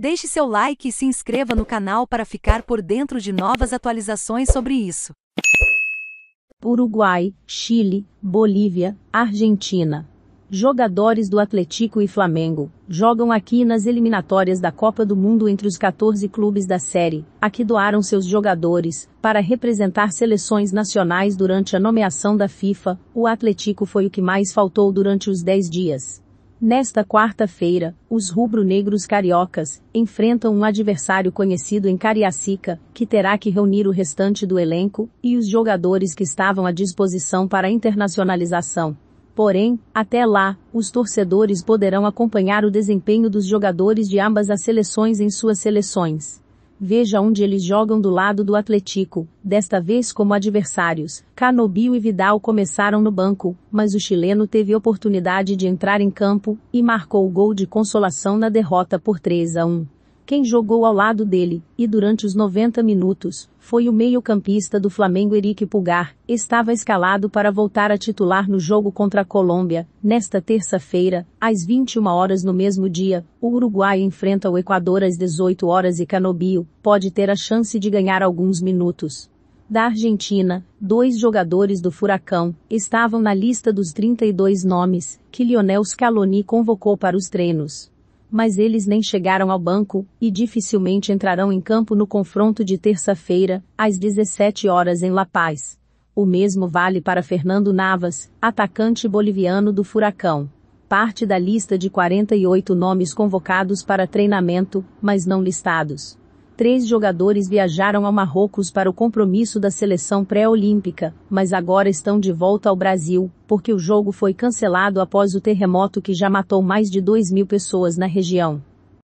Deixe seu like e se inscreva no canal para ficar por dentro de novas atualizações sobre isso. Uruguai, Chile, Bolívia, Argentina. Jogadores do Atlético e Flamengo jogam aqui nas eliminatórias da Copa do Mundo entre os 14 clubes da série, a que doaram seus jogadores para representar seleções nacionais durante a nomeação da FIFA. O Atlético foi o que mais faltou durante os 10 dias. Nesta quarta-feira, os rubro-negros cariocas enfrentam um adversário conhecido em Cariacica, que terá que reunir o restante do elenco e os jogadores que estavam à disposição para a internacionalização. Porém, até lá, os torcedores poderão acompanhar o desempenho dos jogadores de ambas as seleções em suas seleções. Veja onde eles jogam do lado do Atlético, desta vez como adversários. Canobio e Vidal começaram no banco, mas o chileno teve oportunidade de entrar em campo e marcou o gol de consolação na derrota por 3 a 1. Quem jogou ao lado dele, e durante os 90 minutos, foi o meio-campista do Flamengo Eric Pulgar, estava escalado para voltar a titular no jogo contra a Colômbia. Nesta terça-feira, às 21 horas no mesmo dia, o Uruguai enfrenta o Equador às 18 horas e Canobio pode ter a chance de ganhar alguns minutos. Da Argentina, dois jogadores do Furacão estavam na lista dos 32 nomes que Lionel Scaloni convocou para os treinos mas eles nem chegaram ao banco e dificilmente entrarão em campo no confronto de terça-feira, às 17 horas em La Paz. O mesmo vale para Fernando Navas, atacante boliviano do Furacão. Parte da lista de 48 nomes convocados para treinamento, mas não listados. Três jogadores viajaram ao Marrocos para o compromisso da seleção pré-olímpica, mas agora estão de volta ao Brasil, porque o jogo foi cancelado após o terremoto que já matou mais de 2 mil pessoas na região.